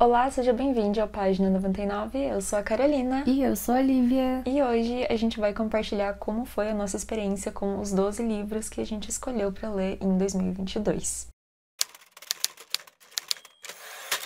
Olá, seja bem-vindo ao Página 99. Eu sou a Carolina. E eu sou a Lívia. E hoje a gente vai compartilhar como foi a nossa experiência com os 12 livros que a gente escolheu para ler em 2022.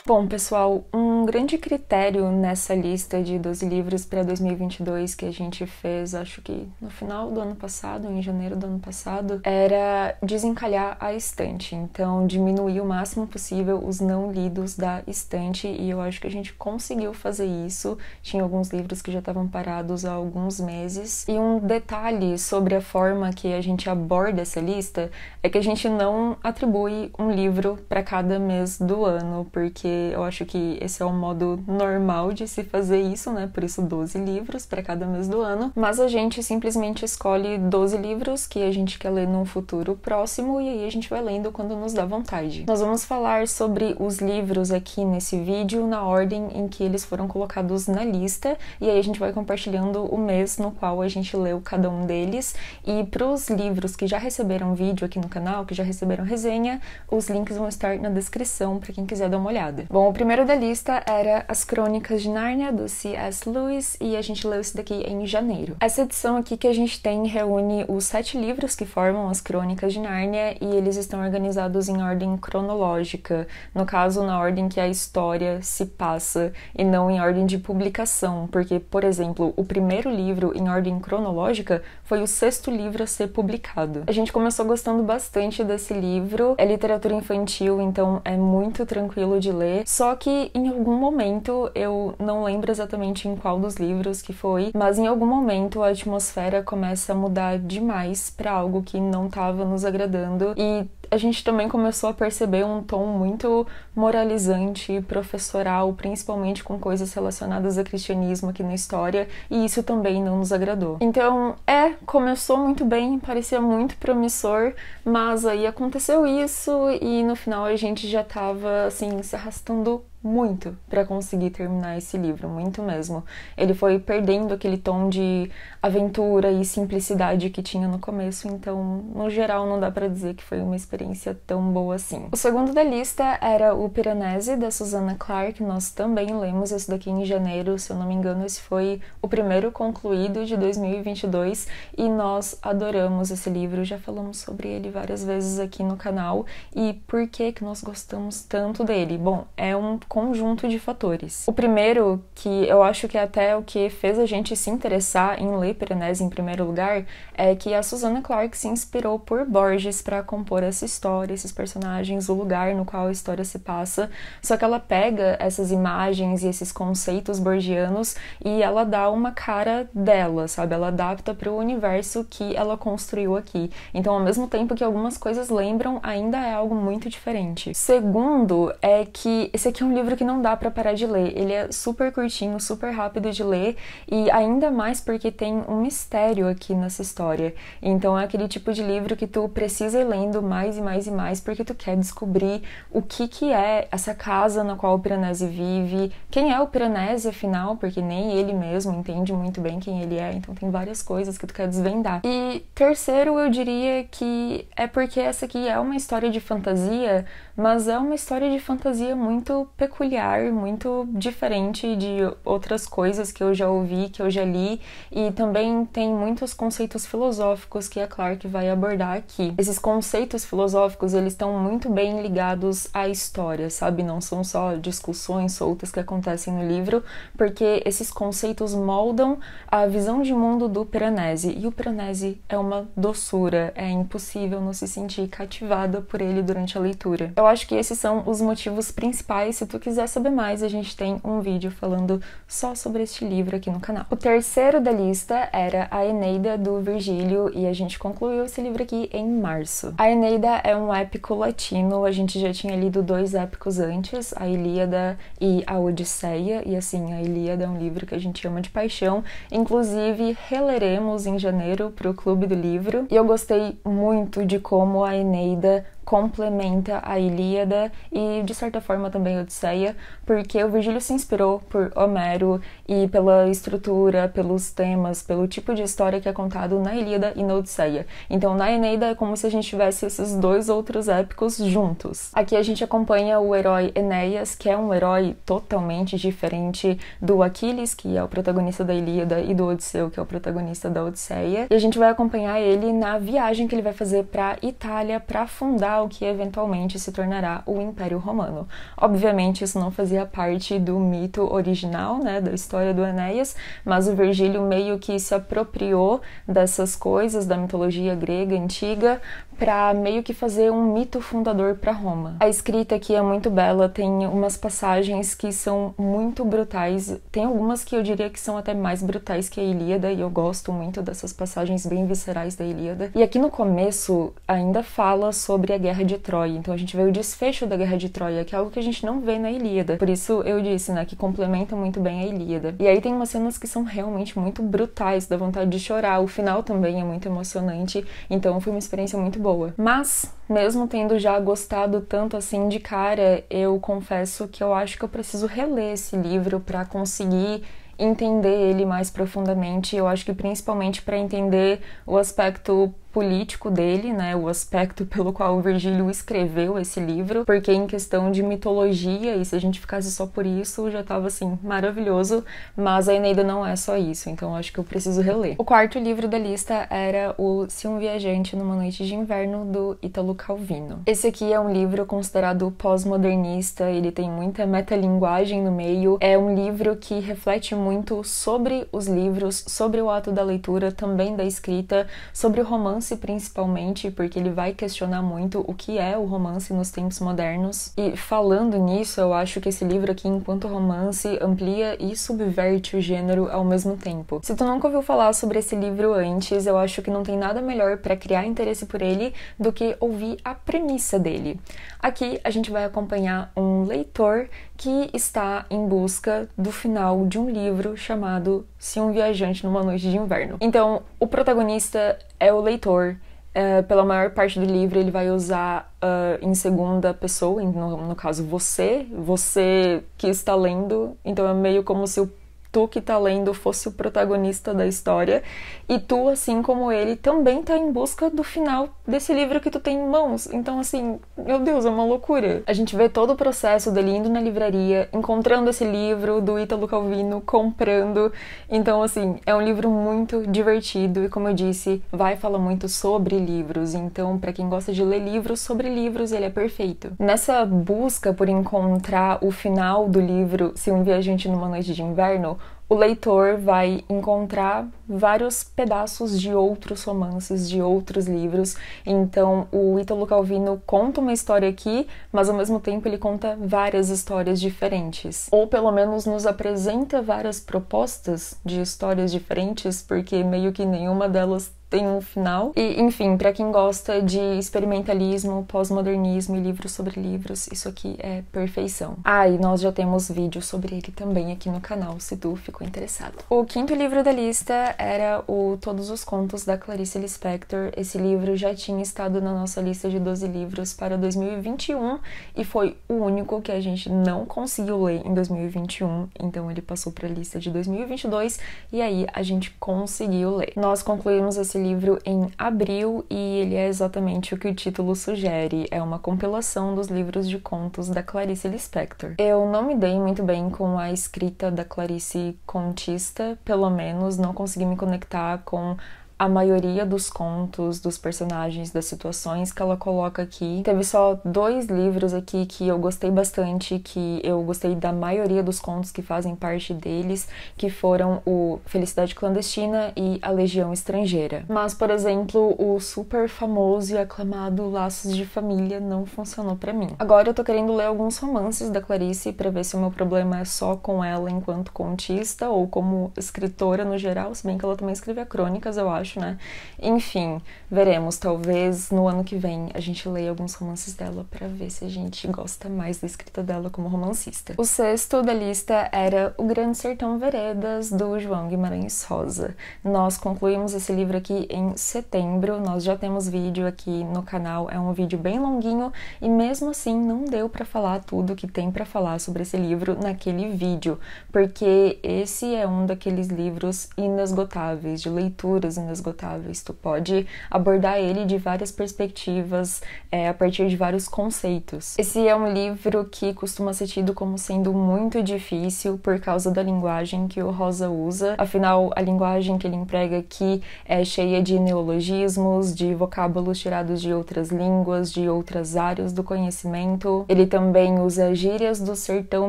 Bom, pessoal, um grande critério nessa lista de 12 livros para 2022 que a gente fez, acho que no final do ano passado, em janeiro do ano passado, era desencalhar a estante. Então, diminuir o máximo possível os não lidos da estante, e eu acho que a gente conseguiu fazer isso. Tinha alguns livros que já estavam parados há alguns meses. E um detalhe sobre a forma que a gente aborda essa lista é que a gente não atribui um livro para cada mês do ano, porque eu acho que esse é o modo normal de se fazer isso, né? Por isso 12 livros para cada mês do ano, mas a gente simplesmente escolhe 12 livros que a gente quer ler num futuro próximo e aí a gente vai lendo quando nos dá vontade. Nós vamos falar sobre os livros aqui nesse vídeo na ordem em que eles foram colocados na lista e aí a gente vai compartilhando o mês no qual a gente leu cada um deles e para os livros que já receberam vídeo aqui no canal, que já receberam resenha, os links vão estar na descrição para quem quiser dar uma olhada sabe? Bom, o primeiro da lista era As Crônicas de Nárnia, do C.S. Lewis, e a gente leu isso daqui em janeiro. Essa edição aqui que a gente tem reúne os sete livros que formam as Crônicas de Nárnia e eles estão organizados em ordem cronológica, no caso, na ordem que a história se passa e não em ordem de publicação, porque, por exemplo, o primeiro livro em ordem cronológica foi o sexto livro a ser publicado. A gente começou gostando bastante desse livro, é literatura infantil, então é muito tranquilo de ler ler, só que em algum momento, eu não lembro exatamente em qual dos livros que foi, mas em algum momento a atmosfera começa a mudar demais para algo que não estava nos agradando e a gente também começou a perceber um tom muito moralizante e professoral, principalmente com coisas relacionadas a cristianismo aqui na história, e isso também não nos agradou. Então, é, começou muito bem, parecia muito promissor, mas aí aconteceu isso e no final a gente já tava assim se arrastando muito para conseguir terminar esse livro, muito mesmo. Ele foi perdendo aquele tom de aventura e simplicidade que tinha no começo, então, no geral, não dá para dizer que foi uma experiência tão boa assim. O segundo da lista era o Piranesi, da Susana Clark, nós também lemos esse daqui em janeiro, se eu não me engano, esse foi o primeiro concluído de 2022 e nós adoramos esse livro, já falamos sobre ele várias vezes aqui no canal e por que que nós gostamos tanto dele? Bom, é um conjunto de fatores. O primeiro, que eu acho que é até o que fez a gente se interessar em ler Piranesi em primeiro lugar, é que a Susana Clark se inspirou por Borges para compor essa história, esses personagens, o lugar no qual a história se passa. Só que ela pega essas imagens e esses conceitos borgianos e ela dá uma cara dela, sabe? Ela adapta para o universo que ela construiu aqui. Então, ao mesmo tempo que algumas coisas lembram, ainda é algo muito diferente. Segundo, é que esse aqui é um livro livro que não dá para parar de ler. Ele é super curtinho, super rápido de ler e ainda mais porque tem um mistério aqui nessa história. Então é aquele tipo de livro que tu precisa ir lendo mais e mais e mais porque tu quer descobrir o que que é essa casa na qual o Piranesi vive, quem é o Piranesi afinal, porque nem ele mesmo entende muito bem quem ele é. Então tem várias coisas que tu quer desvendar. E terceiro, eu diria que é porque essa aqui é uma história de fantasia, mas é uma história de fantasia muito peculiar peculiar, muito diferente de outras coisas que eu já ouvi, que eu já li, e também tem muitos conceitos filosóficos que a é Clark vai abordar aqui. Esses conceitos filosóficos, eles estão muito bem ligados à história, sabe? Não são só discussões soltas que acontecem no livro, porque esses conceitos moldam a visão de mundo do Piranesi, e o Piranesi é uma doçura, é impossível não se sentir cativada por ele durante a leitura. Eu acho que esses são os motivos principais se tu quiser saber mais, a gente tem um vídeo falando só sobre este livro aqui no canal. O terceiro da lista era A Eneida do Virgílio e a gente concluiu esse livro aqui em março. A Eneida é um épico latino, a gente já tinha lido dois épicos antes, a Ilíada e a Odisseia, e assim, a Ilíada é um livro que a gente ama de paixão, inclusive releremos em janeiro para o Clube do Livro, e eu gostei muito de como a Eneida complementa a Ilíada e de certa forma também a Odisseia Odisseia, porque o Virgílio se inspirou por Homero e pela estrutura, pelos temas, pelo tipo de história que é contado na Ilíada e na Odisseia. Então, na Eneida é como se a gente tivesse esses dois outros épicos juntos. Aqui a gente acompanha o herói Enéas, que é um herói totalmente diferente do Aquiles, que é o protagonista da Ilíada, e do Odisseu, que é o protagonista da Odisseia. E a gente vai acompanhar ele na viagem que ele vai fazer para Itália para fundar o que eventualmente se tornará o Império Romano. Obviamente isso não fazia parte do mito original, né, da história do Enéas, mas o Virgílio meio que se apropriou dessas coisas da mitologia grega antiga para meio que fazer um mito fundador para Roma. A escrita aqui é muito bela, tem umas passagens que são muito brutais, tem algumas que eu diria que são até mais brutais que a Ilíada e eu gosto muito dessas passagens bem viscerais da Ilíada. E aqui no começo ainda fala sobre a Guerra de Troia, então a gente vê o desfecho da Guerra de Troia, que é algo que a gente não vê na Ilíada. Por isso eu disse, né, que complementa muito bem a Ilíada. E aí tem umas cenas que são realmente muito brutais, dá vontade de chorar. O final também é muito emocionante, então foi uma experiência muito boa. Mas, mesmo tendo já gostado tanto assim de cara, eu confesso que eu acho que eu preciso reler esse livro para conseguir entender ele mais profundamente. Eu acho que principalmente para entender o aspecto político dele, né, o aspecto pelo qual o Virgílio escreveu esse livro, porque em questão de mitologia, e se a gente ficasse só por isso, já estava assim maravilhoso, mas a Eneida não é só isso, então acho que eu preciso reler. O quarto livro da lista era o Se um viajante numa noite de inverno do Italo Calvino. Esse aqui é um livro considerado pós-modernista, ele tem muita metalinguagem no meio, é um livro que reflete muito sobre os livros, sobre o ato da leitura, também da escrita, sobre o romance romance principalmente, porque ele vai questionar muito o que é o romance nos tempos modernos. E falando nisso, eu acho que esse livro aqui, enquanto romance, amplia e subverte o gênero ao mesmo tempo. Se tu nunca ouviu falar sobre esse livro antes, eu acho que não tem nada melhor para criar interesse por ele do que ouvir a premissa dele. Aqui a gente vai acompanhar um leitor que está em busca do final de um livro chamado Se um Viajante numa Noite de Inverno. Então, o protagonista é o leitor. Uh, pela maior parte do livro ele vai usar uh, em segunda pessoa, no, no, caso você, você que está lendo. Então é meio como se o tu que tá lendo fosse o protagonista da história e tu, assim como ele, também tá em busca do final desse livro que tu tem em mãos. Então, assim, meu Deus, é uma loucura. A gente vê todo o processo dele indo na livraria, encontrando esse livro do Ítalo Calvino, comprando. Então, assim, é um livro muito divertido e, como eu disse, vai falar muito sobre livros. Então, para quem gosta de ler livros sobre livros, ele é perfeito. Nessa busca por encontrar o final do livro Se um Viajante numa Noite de Inverno, o leitor vai encontrar vários pedaços de outros romances, de outros livros. Então, o Ítalo Calvino conta uma história aqui, mas ao mesmo tempo ele conta várias histórias diferentes. Ou pelo menos nos apresenta várias propostas de histórias diferentes, porque meio que nenhuma delas tem um final. E, enfim, para quem gosta de experimentalismo, pós-modernismo e livros sobre livros, isso aqui é perfeição. Ah, e nós já temos vídeos sobre ele também aqui no canal, se tu ficou interessado. O quinto livro da lista era o Todos os Contos da Clarice Lispector. Esse livro já tinha estado na nossa lista de 12 livros para 2021 e foi o único que a gente não conseguiu ler em 2021, então ele passou para a lista de 2022 e aí a gente conseguiu ler. Nós concluímos esse livro em abril e ele é exatamente o que o título sugere. É uma compilação dos livros de contos da Clarice Lispector. Eu não me dei muito bem com a escrita da Clarice contista, pelo menos não consegui me conectar com a maioria dos contos, dos personagens, das situações que ela coloca aqui. Teve só dois livros aqui que eu gostei bastante, que eu gostei da maioria dos contos que fazem parte deles, que foram o Felicidade Clandestina e A Legião Estrangeira. Mas, por exemplo, o super famoso e aclamado Laços de Família não funcionou para mim. Agora eu tô querendo ler alguns romances da Clarice para ver se o meu problema é só com ela enquanto contista ou como escritora no geral, se bem que ela também escrevia crônicas, eu acho acho, né? Enfim, veremos. Talvez no ano que vem a gente leia alguns romances dela para ver se a gente gosta mais da escrita dela como romancista. O sexto da lista era O Grande Sertão Veredas, do João Guimarães Rosa. Nós concluímos esse livro aqui em setembro, nós já temos vídeo aqui no canal, é um vídeo bem longuinho e mesmo assim não deu para falar tudo que tem para falar sobre esse livro naquele vídeo, porque esse é um daqueles livros inesgotáveis, de leituras inesgotáveis inesgotáveis. Tu pode abordar ele de várias perspectivas, é, a partir de vários conceitos. Esse é um livro que costuma ser tido como sendo muito difícil por causa da linguagem que o Rosa usa. Afinal, a linguagem que ele emprega aqui é cheia de neologismos, de vocábulos tirados de outras línguas, de outras áreas do conhecimento. Ele também usa gírias do sertão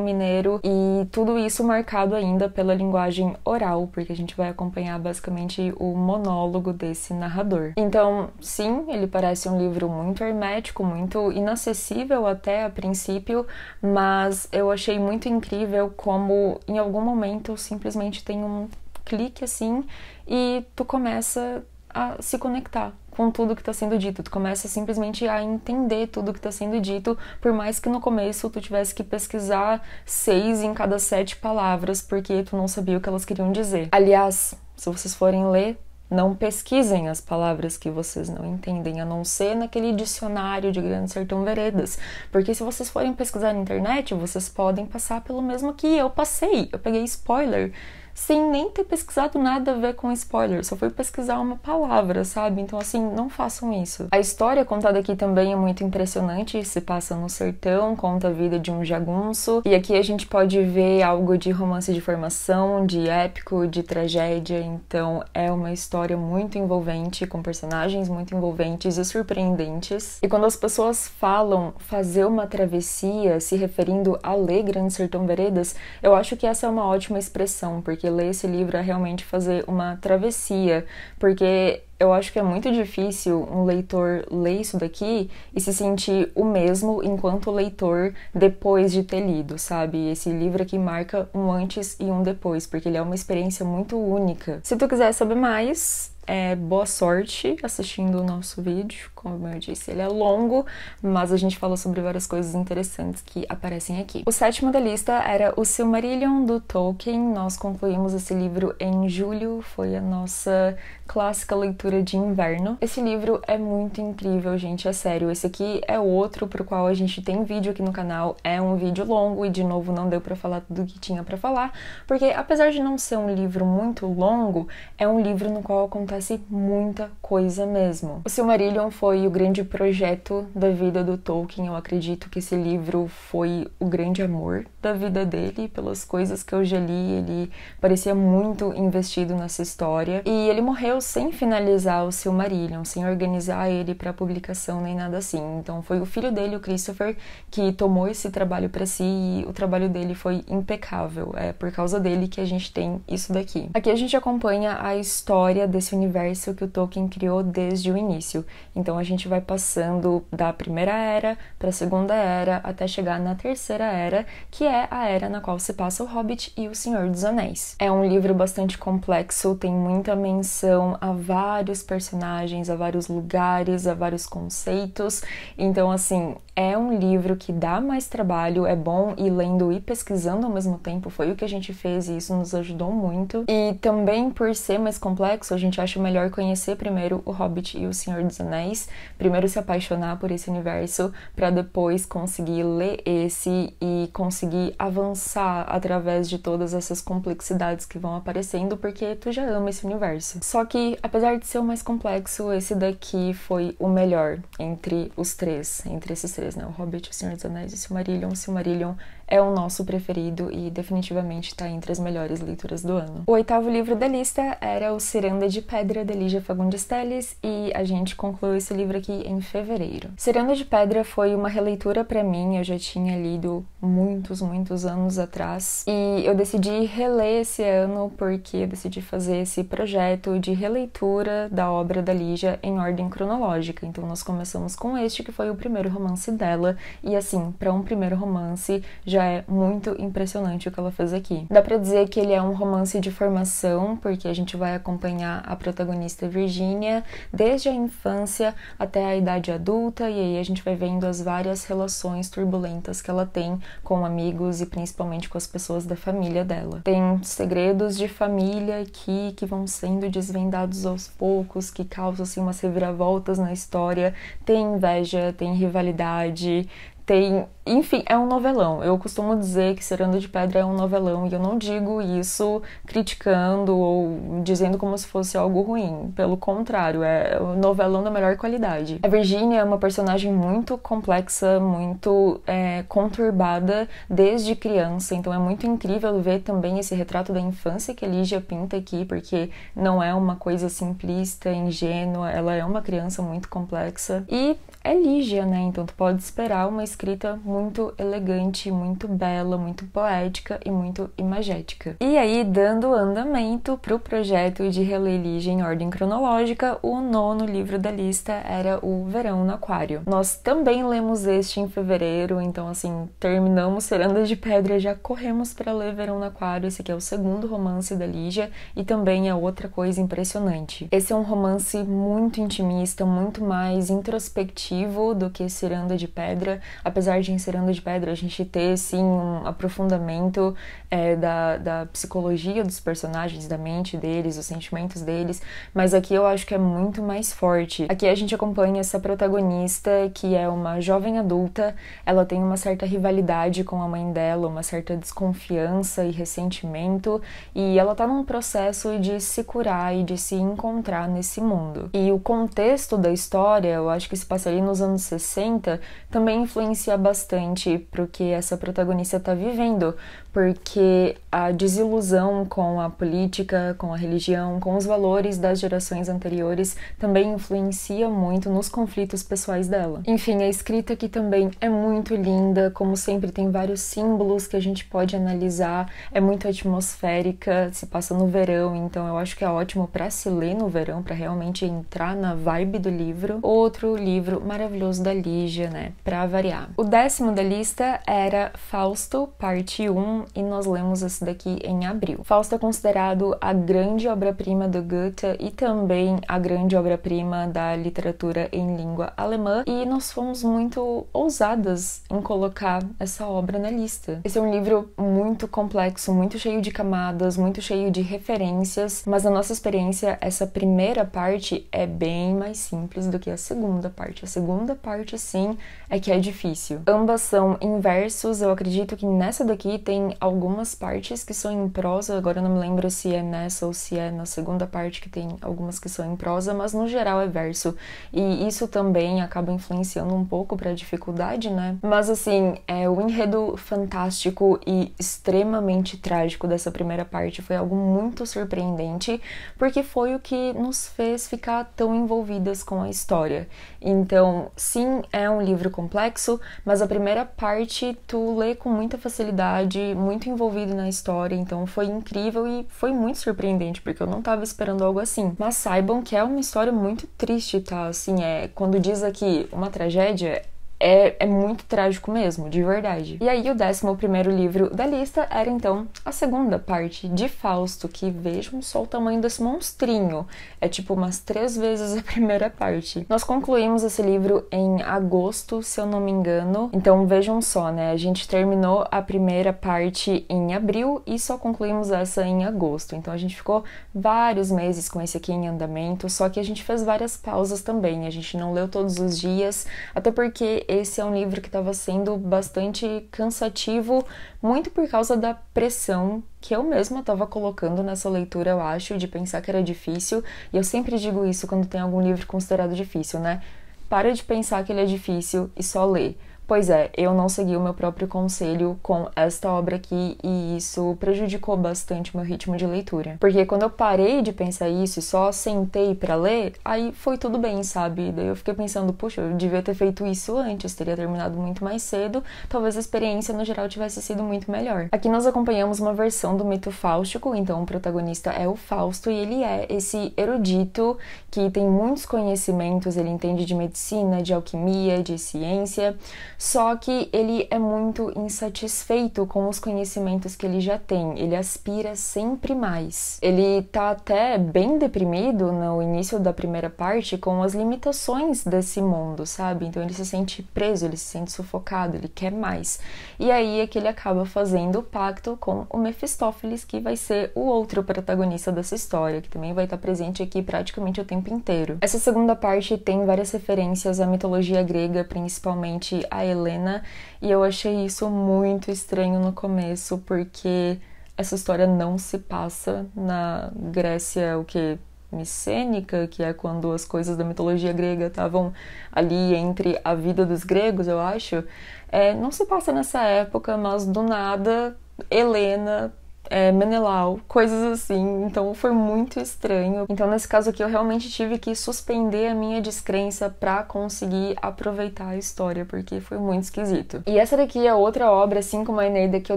mineiro e tudo isso marcado ainda pela linguagem oral, porque a gente vai acompanhar basicamente o monólogo monólogo desse narrador. Então, sim, ele parece um livro muito hermético, muito inacessível até a princípio, mas eu achei muito incrível como em algum momento simplesmente tem um clique assim e tu começa a se conectar com tudo que está sendo dito. Tu começa simplesmente a entender tudo que está sendo dito, por mais que no começo tu tivesse que pesquisar seis em cada sete palavras, porque tu não sabia o que elas queriam dizer. Aliás, se vocês forem ler não pesquisem as palavras que vocês não entendem, a não ser naquele dicionário de Grande Sertão Veredas, porque se vocês forem pesquisar na internet, vocês podem passar pelo mesmo que eu passei. Eu peguei spoiler sem nem ter pesquisado nada a ver com spoiler, só fui pesquisar uma palavra, sabe? Então, assim, não façam isso. A história contada aqui também é muito impressionante, se passa no sertão, conta a vida de um jagunço, e aqui a gente pode ver algo de romance de formação, de épico, de tragédia, então é uma história muito envolvente, com personagens muito envolventes e surpreendentes. E quando as pessoas falam fazer uma travessia, se referindo a ler Grande Sertão Veredas, eu acho que essa é uma ótima expressão, porque que ler esse livro é realmente fazer uma travessia, porque eu acho que é muito difícil um leitor ler isso daqui e se sentir o mesmo enquanto leitor depois de ter lido, sabe? Esse livro aqui marca um antes e um depois, porque ele é uma experiência muito única. Se tu quiser saber mais, é, boa sorte assistindo o nosso vídeo como eu disse, ele é longo, mas a gente falou sobre várias coisas interessantes que aparecem aqui. O sétimo da lista era O Silmarillion do Tolkien. Nós concluímos esse livro em julho, foi a nossa clássica leitura de inverno. Esse livro é muito incrível, gente, é sério. Esse aqui é outro pro qual a gente tem vídeo aqui no canal. É um vídeo longo e de novo não deu para falar tudo que tinha para falar, porque apesar de não ser um livro muito longo, é um livro no qual acontece muita coisa mesmo. O Silmarillion foi foi o grande projeto da vida do Tolkien. Eu acredito que esse livro foi o grande amor da vida dele, pelas coisas que eu já li, ele parecia muito investido nessa história. E ele morreu sem finalizar o Silmarillion, sem organizar ele para publicação nem nada assim. Então foi o filho dele, o Christopher, que tomou esse trabalho para si e o trabalho dele foi impecável. É por causa dele que a gente tem isso daqui. Aqui a gente acompanha a história desse universo que o Tolkien criou desde o início. Então a a gente vai passando da primeira era para a segunda era até chegar na terceira era, que é a era na qual se passa o Hobbit e o Senhor dos Anéis. É um livro bastante complexo, tem muita menção a vários personagens, a vários lugares, a vários conceitos. Então, assim, é um livro que dá mais trabalho, é bom ir lendo e pesquisando ao mesmo tempo. Foi o que a gente fez e isso nos ajudou muito. E também por ser mais complexo, a gente acha melhor conhecer primeiro o Hobbit e o Senhor dos Anéis primeiro se apaixonar por esse universo para depois conseguir ler esse e conseguir avançar através de todas essas complexidades que vão aparecendo, porque tu já ama esse universo. Só que, apesar de ser o mais complexo, esse daqui foi o melhor entre os três, entre esses três, né? O Hobbit, o Senhor dos Anéis e o Silmarillion. O Silmarillion é o nosso preferido e definitivamente está entre as melhores leituras do ano. O oitavo livro da lista era o Ciranda de Pedra, de Lígia Fagundes Telles, e a gente concluiu esse esse livro aqui em fevereiro. Serena de Pedra foi uma releitura para mim, eu já tinha lido muitos, muitos anos atrás, e eu decidi reler esse ano porque eu decidi fazer esse projeto de releitura da obra da Lígia em ordem cronológica. Então nós começamos com este que foi o primeiro romance dela, e assim, para um primeiro romance já é muito impressionante o que ela fez aqui. Dá para dizer que ele é um romance de formação, porque a gente vai acompanhar a protagonista Virginia desde a infância até a idade adulta, e aí a gente vai vendo as várias relações turbulentas que ela tem com amigos e principalmente com as pessoas da família dela. Tem segredos de família aqui que vão sendo desvendados aos poucos, que causam assim umas reviravoltas na história. Tem inveja, tem rivalidade, tem, enfim, é um novelão. Eu costumo dizer que Serando de Pedra é um novelão e eu não digo isso criticando ou dizendo como se fosse algo ruim. Pelo contrário, é um novelão da melhor qualidade. A Virginia é uma personagem muito complexa, muito é, conturbada desde criança, então é muito incrível ver também esse retrato da infância que a Lígia pinta aqui, porque não é uma coisa simplista, ingênua, ela é uma criança muito complexa. E é Lígia, né? Então tu pode esperar uma escrita muito elegante, muito bela, muito poética e muito imagética. E aí, dando andamento para o projeto de reler Lígia em ordem cronológica, o nono livro da lista era O Verão no Aquário. Nós também lemos este em fevereiro, então assim, terminamos Seranda de Pedra, já corremos para ler Verão no Aquário, esse aqui é o segundo romance da Lígia e também é outra coisa impressionante. Esse é um romance muito intimista, muito mais introspectivo do que Ciranda de Pedra, apesar de em Ciranda de Pedra a gente ter, sim, um aprofundamento é, da, da psicologia dos personagens, da mente deles, dos sentimentos deles, mas aqui eu acho que é muito mais forte. Aqui a gente acompanha essa protagonista, que é uma jovem adulta, ela tem uma certa rivalidade com a mãe dela, uma certa desconfiança e ressentimento, e ela tá num processo de se curar e de se encontrar nesse mundo. E o contexto da história, eu acho que se passa ali nos anos 60 também influencia bastante para o que essa protagonista está vivendo, porque a desilusão com a política, com a religião, com os valores das gerações anteriores também influencia muito nos conflitos pessoais dela. Enfim, a escrita aqui também é muito linda, como sempre tem vários símbolos que a gente pode analisar, é muito atmosférica, se passa no verão, então eu acho que é ótimo para se ler no verão, para realmente entrar na vibe do livro. Outro livro maravilhoso da Lígia, né, para variar. O décimo da lista era Fausto, parte 1, e nós lemos esse daqui em abril. Fausto é considerado a grande obra-prima do Goethe e também a grande obra-prima da literatura em língua alemã, e nós fomos muito ousadas em colocar essa obra na lista. Esse é um livro muito complexo, muito cheio de camadas, muito cheio de referências, mas na nossa experiência, essa primeira parte é bem mais simples do que a segunda parte. A segunda parte, sim, é que é difícil. Ambas são inversos, eu acredito que nessa daqui tem algumas partes que são em prosa, agora eu não me lembro se é nessa ou se é na segunda parte que tem algumas que são em prosa, mas no geral é verso. E isso também acaba influenciando um pouco para a dificuldade, né? Mas assim, é, o enredo fantástico e extremamente trágico dessa primeira parte foi algo muito surpreendente, porque foi o que nos fez ficar tão envolvidas com a história. Então, sim, é um livro complexo, mas a primeira parte tu lê com muita facilidade, muito envolvido na história, então foi incrível e foi muito surpreendente, porque eu não estava esperando algo assim. Mas saibam que é uma história muito triste, tá? Assim, é quando diz aqui uma tragédia, é, é muito trágico mesmo, de verdade. E aí, o 11 livro da lista era então a segunda parte de Fausto, que vejam só o tamanho desse monstrinho. É tipo umas três vezes a primeira parte. Nós concluímos esse livro em agosto, se eu não me engano. Então vejam só, né? A gente terminou a primeira parte em abril e só concluímos essa em agosto. Então a gente ficou vários meses com esse aqui em andamento, só que a gente fez várias pausas também. A gente não leu todos os dias, até porque esse é um livro que estava sendo bastante cansativo, muito por causa da pressão que eu mesma estava colocando nessa leitura, eu acho, de pensar que era difícil. E eu sempre digo isso quando tem algum livro considerado difícil, né? Para de pensar que ele é difícil e só lê. Pois é, eu não segui o meu próprio conselho com esta obra aqui e isso prejudicou bastante meu ritmo de leitura. Porque quando eu parei de pensar isso e só sentei para ler, aí foi tudo bem, sabe? Daí eu fiquei pensando, puxa, eu devia ter feito isso antes, teria terminado muito mais cedo, talvez a experiência no geral tivesse sido muito melhor. Aqui nós acompanhamos uma versão do mito fáustico, então o protagonista é o Fausto e ele é esse erudito que tem muitos conhecimentos, ele entende de medicina, de alquimia, de ciência só que ele é muito insatisfeito com os conhecimentos que ele já tem, ele aspira sempre mais. Ele tá até bem deprimido no início da primeira parte com as limitações desse mundo, sabe? Então ele se sente preso, ele se sente sufocado, ele quer mais. E aí é que ele acaba fazendo o pacto com o Mefistófeles que vai ser o outro protagonista dessa história, que também vai estar presente aqui praticamente o tempo inteiro. Essa segunda parte tem várias referências à mitologia grega, principalmente a Helena, e eu achei isso muito estranho no começo, porque essa história não se passa na Grécia, o que? Micênica, que é quando as coisas da mitologia grega estavam ali entre a vida dos gregos, eu acho. É, não se passa nessa época, mas do nada Helena é, Menelau, coisas assim. Então foi muito estranho. Então nesse caso aqui eu realmente tive que suspender a minha descrença para conseguir aproveitar a história, porque foi muito esquisito. E essa daqui é outra obra, assim como a Eneida, que eu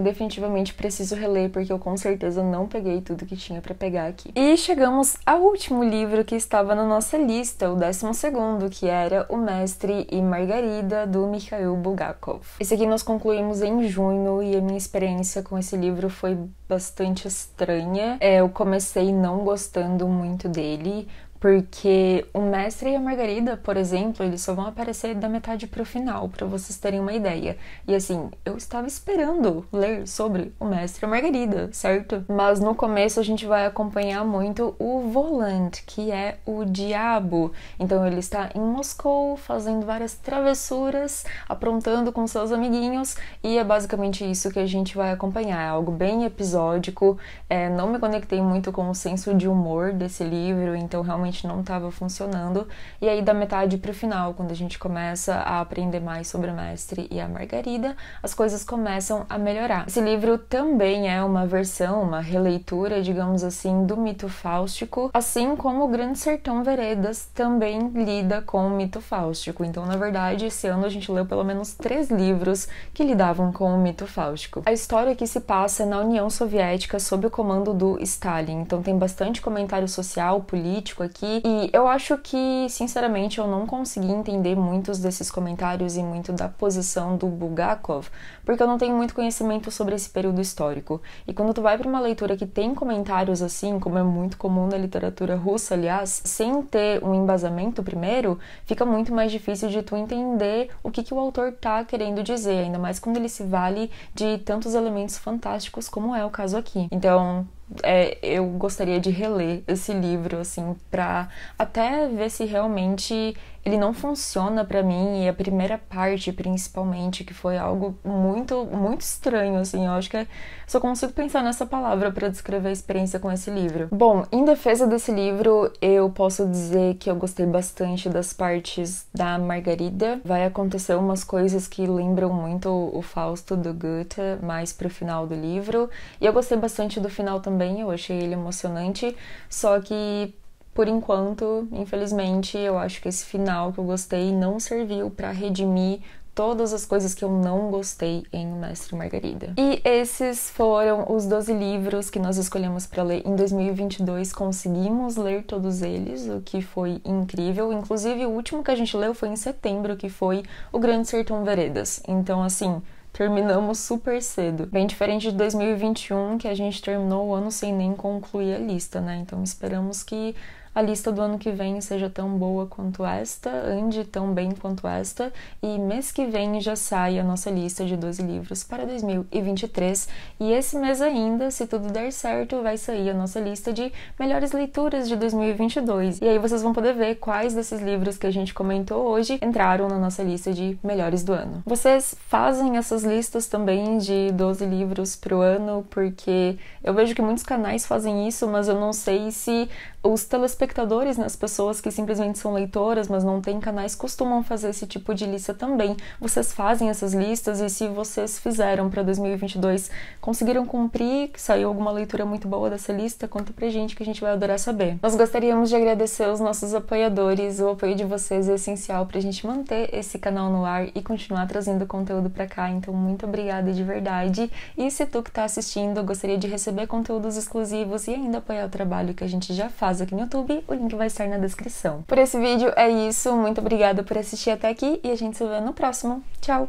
definitivamente preciso reler, porque eu com certeza não peguei tudo que tinha para pegar aqui. E chegamos ao último livro que estava na nossa lista, o décimo segundo, que era O Mestre e Margarida, do Mikhail Bulgakov. Esse aqui nós concluímos em junho e a minha experiência com esse livro foi bastante bastante estranha. É, eu comecei não gostando muito dele, porque o mestre e a Margarida, por exemplo, eles só vão aparecer da metade pro final, para vocês terem uma ideia. E assim, eu estava esperando ler sobre o mestre e a Margarida, certo? Mas no começo a gente vai acompanhar muito o Volant, que é o diabo. Então ele está em Moscou fazendo várias travessuras, aprontando com seus amiguinhos, e é basicamente isso que a gente vai acompanhar. É algo bem episódico, é, não me conectei muito com o senso de humor desse livro, então realmente realmente não estava funcionando. E aí, da metade para o final, quando a gente começa a aprender mais sobre o mestre e a Margarida, as coisas começam a melhorar. Esse livro também é uma versão, uma releitura, digamos assim, do mito fáustico, assim como o Grande Sertão Veredas também lida com o mito fáustico. Então, na verdade, esse ano a gente leu pelo menos três livros que lidavam com o mito fáustico. A história que se passa na União Soviética sob o comando do Stalin, então tem bastante comentário social, político aqui aqui. E eu acho que, sinceramente, eu não consegui entender muitos desses comentários e muito da posição do Bulgakov, porque eu não tenho muito conhecimento sobre esse período histórico. E quando tu vai para uma leitura que tem comentários assim, como é muito comum na literatura russa, aliás, sem ter um embasamento primeiro, fica muito mais difícil de tu entender o que, que o autor tá querendo dizer, ainda mais quando ele se vale de tantos elementos fantásticos como é o caso aqui. Então, é, eu gostaria de reler esse livro, assim, pra até ver se realmente ele não funciona para mim e a primeira parte principalmente que foi algo muito muito estranho assim eu acho que é, só consigo pensar nessa palavra para descrever a experiência com esse livro bom em defesa desse livro eu posso dizer que eu gostei bastante das partes da Margarida vai acontecer umas coisas que lembram muito o Fausto do Goethe mais pro final do livro e eu gostei bastante do final também eu achei ele emocionante só que por enquanto, infelizmente, eu acho que esse final que eu gostei não serviu para redimir todas as coisas que eu não gostei em Mestre Margarida. E esses foram os 12 livros que nós escolhemos para ler em 2022. Conseguimos ler todos eles, o que foi incrível. Inclusive, o último que a gente leu foi em setembro, que foi O Grande Sertão Veredas. Então, assim, terminamos super cedo. Bem diferente de 2021, que a gente terminou o ano sem nem concluir a lista, né? Então esperamos que a lista do ano que vem seja tão boa quanto esta, ande tão bem quanto esta, e mês que vem já sai a nossa lista de 12 livros para 2023. E esse mês ainda, se tudo der certo, vai sair a nossa lista de melhores leituras de 2022. E aí vocês vão poder ver quais desses livros que a gente comentou hoje entraram na nossa lista de melhores do ano. Vocês fazem essas listas também de 12 livros pro ano, porque eu vejo que muitos canais fazem isso, mas eu não sei se os telespectadores espectadores, né? as pessoas que simplesmente são leitoras, mas não têm canais, costumam fazer esse tipo de lista também. Vocês fazem essas listas e se vocês fizeram para 2022, conseguiram cumprir? Saiu alguma leitura muito boa dessa lista? Conta pra gente que a gente vai adorar saber. Nós gostaríamos de agradecer os nossos apoiadores, o apoio de vocês é essencial pra gente manter esse canal no ar e continuar trazendo conteúdo pra cá, então muito obrigada de verdade. E se tu que tá assistindo gostaria de receber conteúdos exclusivos e ainda apoiar o trabalho que a gente já faz aqui no YouTube, o link vai estar na descrição. Por esse vídeo é isso, muito obrigada por assistir até aqui e a gente se vê no próximo. Tchau!